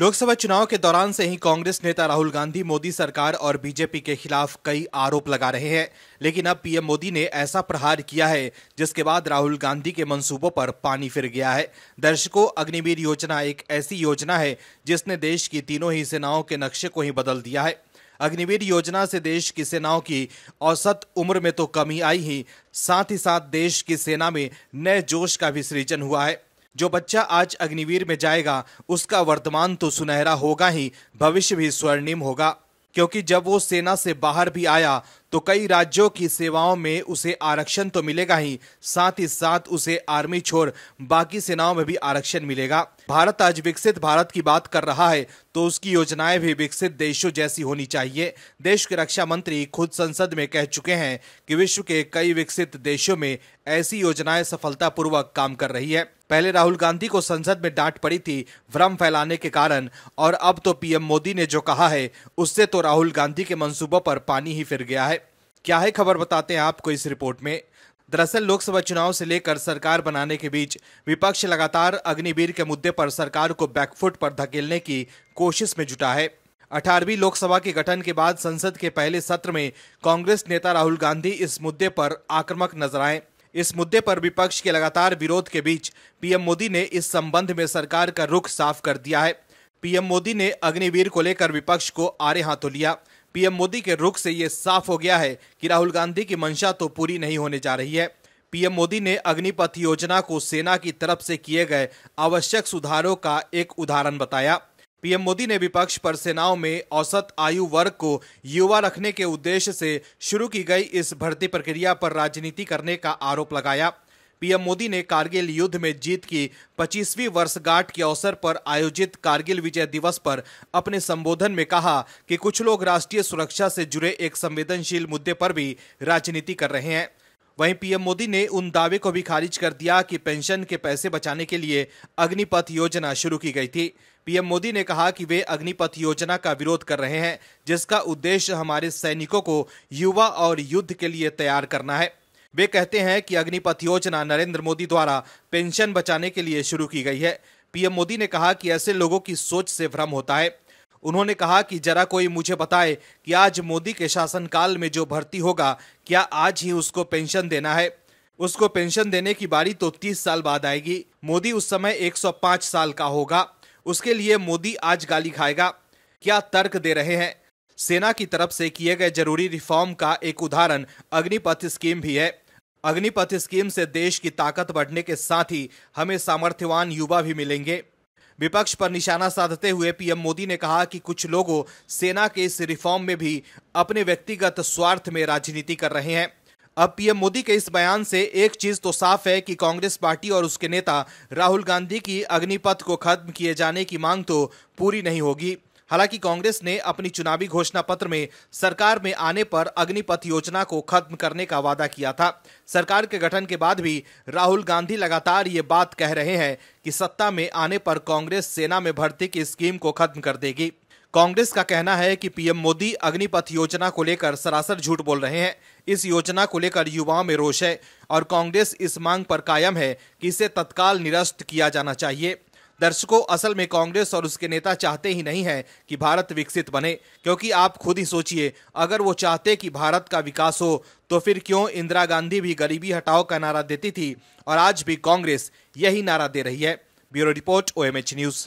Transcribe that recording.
लोकसभा चुनाव के दौरान से ही कांग्रेस नेता राहुल गांधी मोदी सरकार और बीजेपी के खिलाफ कई आरोप लगा रहे हैं लेकिन अब पीएम मोदी ने ऐसा प्रहार किया है जिसके बाद राहुल गांधी के मंसूबों पर पानी फिर गया है दर्शकों अग्निवीर योजना एक ऐसी योजना है जिसने देश की तीनों ही सेनाओं के नक्शे को ही बदल दिया है अग्निवीर योजना से देश की सेनाओं की औसत उम्र में तो कमी आई ही साथ ही साथ देश की सेना में नए जोश का भी सृजन हुआ है जो बच्चा आज अग्निवीर में जाएगा उसका वर्तमान तो सुनहरा होगा ही भविष्य भी स्वर्णिम होगा क्योंकि जब वो सेना से बाहर भी आया तो कई राज्यों की सेवाओं में उसे आरक्षण तो मिलेगा ही साथ ही साथ उसे आर्मी छोड़ बाकी सेनाओं में भी आरक्षण मिलेगा भारत आज विकसित भारत की बात कर रहा है तो उसकी योजनाएं भी विकसित देशों जैसी होनी चाहिए देश के रक्षा मंत्री खुद संसद में कह चुके हैं कि विश्व के कई विकसित देशों में ऐसी योजनाएं सफलतापूर्वक काम कर रही है पहले राहुल गांधी को संसद में डांट पड़ी थी भ्रम फैलाने के कारण और अब तो पीएम मोदी ने जो कहा है उससे तो राहुल गांधी के मंसूबों पर पानी ही फिर गया है क्या है खबर बताते हैं आपको इस रिपोर्ट में दरअसल लोकसभा चुनाव से लेकर सरकार बनाने के बीच विपक्ष लगातार अग्निवीर के मुद्दे पर सरकार को बैकफुट पर धकेलने की कोशिश में जुटा है अठारहवीं लोकसभा के गठन के बाद संसद के पहले सत्र में कांग्रेस नेता राहुल गांधी इस मुद्दे पर आक्रामक नजर आए इस मुद्दे पर विपक्ष के लगातार विरोध के बीच पीएम मोदी ने इस संबंध में सरकार का रुख साफ कर दिया है पीएम मोदी ने अग्निवीर को लेकर विपक्ष को आरे हाथों लिया पीएम मोदी के रुख से ये साफ हो गया है कि राहुल गांधी की मंशा तो पूरी नहीं होने जा रही है पीएम मोदी ने अग्निपथ योजना को सेना की तरफ से किए गए आवश्यक सुधारों का एक उदाहरण बताया पीएम मोदी ने विपक्ष पर सेनाओं में औसत आयु वर्ग को युवा रखने के उद्देश्य से शुरू की गई इस भर्ती प्रक्रिया पर राजनीति करने का आरोप लगाया पीएम मोदी ने कारगिल युद्ध में जीत की पच्चीसवीं वर्षगांठ के अवसर पर आयोजित कारगिल विजय दिवस पर अपने संबोधन में कहा कि कुछ लोग राष्ट्रीय सुरक्षा से जुड़े एक संवेदनशील मुद्दे पर भी राजनीति कर रहे हैं वहीं पीएम मोदी ने उन दावे को भी खारिज कर दिया कि पेंशन के पैसे बचाने के लिए अग्निपथ योजना शुरू की गई थी पीएम मोदी ने कहा कि वे अग्निपथ योजना का विरोध कर रहे हैं जिसका उद्देश्य हमारे सैनिकों को युवा और युद्ध के लिए तैयार करना है वे कहते हैं कि अग्निपथ योजना नरेंद्र मोदी द्वारा पेंशन बचाने के लिए शुरू की गई है पीएम मोदी ने कहा कि ऐसे लोगों की सोच से भ्रम होता है उन्होंने कहा कि जरा कोई मुझे बताए कि आज मोदी के शासनकाल में जो भर्ती होगा क्या आज ही उसको पेंशन देना है उसको पेंशन देने की बारी तो 30 साल बाद आएगी मोदी उस समय 105 साल का होगा उसके लिए मोदी आज गाली खाएगा क्या तर्क दे रहे हैं सेना की तरफ से किए गए जरूरी रिफॉर्म का एक उदाहरण अग्निपथ स्कीम भी है अग्निपथ स्कीम से देश की ताकत बढ़ने के साथ ही हमें सामर्थ्यवान युवा भी मिलेंगे विपक्ष पर निशाना साधते हुए पीएम मोदी ने कहा कि कुछ लोगों सेना के इस रिफॉर्म में भी अपने व्यक्तिगत स्वार्थ में राजनीति कर रहे हैं अब पीएम मोदी के इस बयान से एक चीज तो साफ है कि कांग्रेस पार्टी और उसके नेता राहुल गांधी की अग्निपथ को खत्म किए जाने की मांग तो पूरी नहीं होगी हालांकि कांग्रेस ने अपनी चुनावी घोषणा पत्र में सरकार में आने पर अग्निपथ योजना को खत्म करने का वादा किया था सरकार के गठन के बाद भी राहुल गांधी लगातार ये बात कह रहे हैं कि सत्ता में आने पर कांग्रेस सेना में भर्ती की स्कीम को खत्म कर देगी कांग्रेस का कहना है कि पीएम मोदी अग्निपथ योजना को लेकर सरासर झूठ बोल रहे हैं इस योजना को लेकर युवाओं में रोष है और कांग्रेस इस मांग पर कायम है कि इसे तत्काल निरस्त किया जाना चाहिए दर्शकों असल में कांग्रेस और उसके नेता चाहते ही नहीं है कि भारत विकसित बने क्योंकि आप खुद ही सोचिए अगर वो चाहते कि भारत का विकास हो तो फिर क्यों इंदिरा गांधी भी गरीबी हटाओ का नारा देती थी और आज भी कांग्रेस यही नारा दे रही है ब्यूरो रिपोर्ट ओ न्यूज़